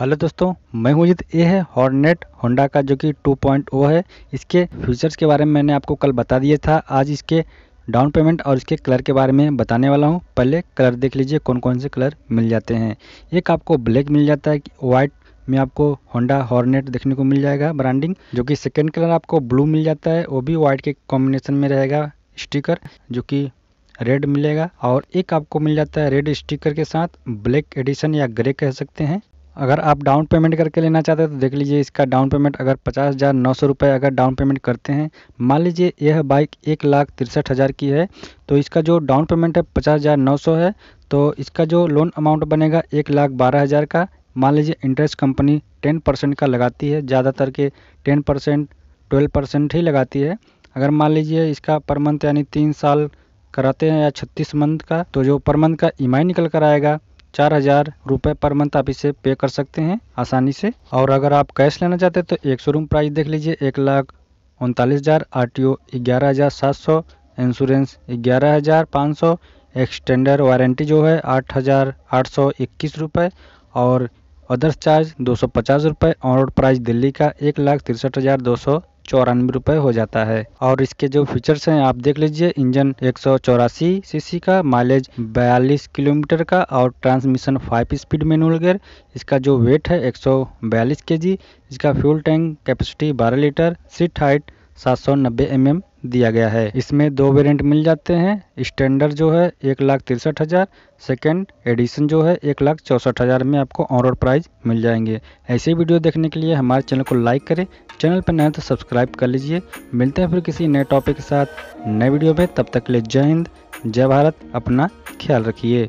hello दोस्तों मैं हूं अजित ये है हॉर्नेट होंडा का जो कि 2.0 है इसके फीचर्स के बारे में मैंने आपको कल बता दिया था आज इसके डाउन पेमेंट और इसके कलर के बारे में बताने वाला हूं पहले कलर देख लीजिए कौन कौन से कलर मिल जाते हैं एक आपको ब्लैक मिल जाता है वाइट में आपको होंडा हॉर्नेट देखने को मिल जाएगा ब्रांडिंग जो कि सेकेंड कलर आपको ब्लू मिल जाता है वो भी व्हाइट के कॉम्बिनेशन में रहेगा स्टिकर जो कि रेड मिलेगा और एक आपको मिल जाता है रेड स्टिकर के साथ ब्लैक एडिशन या ग्रे कह सकते हैं अगर आप डाउन पेमेंट करके लेना चाहते हैं तो देख लीजिए इसका डाउन पेमेंट अगर पचास हज़ार नौ सौ रुपये अगर डाउन पेमेंट करते हैं मान लीजिए यह बाइक एक लाख तिरसठ हज़ार की है तो इसका जो डाउन पेमेंट है पचास हज़ार नौ सौ है तो इसका जो लोन अमाउंट बनेगा एक लाख बारह हज़ार का मान लीजिए इंटरेस्ट कंपनी टेन परसेंट का लगाती है ज़्यादातर के टेन परसेंट ट्वेल्व परसेंट ही लगाती है अगर मान लीजिए इसका पर मंथ यानी तीन साल कराते हैं या छत्तीस मंथ का तो जो पर मंथ का ई e निकल कर आएगा चार हज़ार रुपये पर मंथ आप इसे पे कर सकते हैं आसानी से और अगर आप कैश लेना चाहते हैं तो एक शोरूम प्राइस देख लीजिए एक लाख उनतालीस हज़ार आर टी ओ ग्यारह हज़ार सात सौ इंश्योरेंस ग्यारह हज़ार पाँच सौ एक्सटेंडर वारंटी जो है आठ हज़ार आठ सौ इक्कीस रुपये और अदर्स चार्ज दो सौ पचास रुपये और प्राइस दिल्ली का एक लाख तिरसठ हज़ार दो सौ चौरानवे रुपए हो जाता है और इसके जो फीचर्स हैं आप देख लीजिए इंजन एक सीसी का माइलेज 42 किलोमीटर का और ट्रांसमिशन 5 स्पीड मैनुअल गियर इसका जो वेट है 142 केजी इसका fuel tank capacity 12 litre seat height सात सौ नब्बे एम एम दिया गया है इसमें दो वेरिएंट मिल जाते हैं स्टैंडर्ड जो है एक लाख तिरसठ हज़ार सेकेंड एडिशन जो है एक लाख चौंसठ हज़ार में आपको ऑन रोड प्राइज मिल जाएंगे ऐसे वीडियो देखने के लिए हमारे चैनल को लाइक करें चैनल पर नए तो सब्सक्राइब कर लीजिए मिलते हैं फिर किसी नए टॉपिक के साथ नए वीडियो में तब तक के लिए जय हिंद जय भारत अपना ख्याल रखिए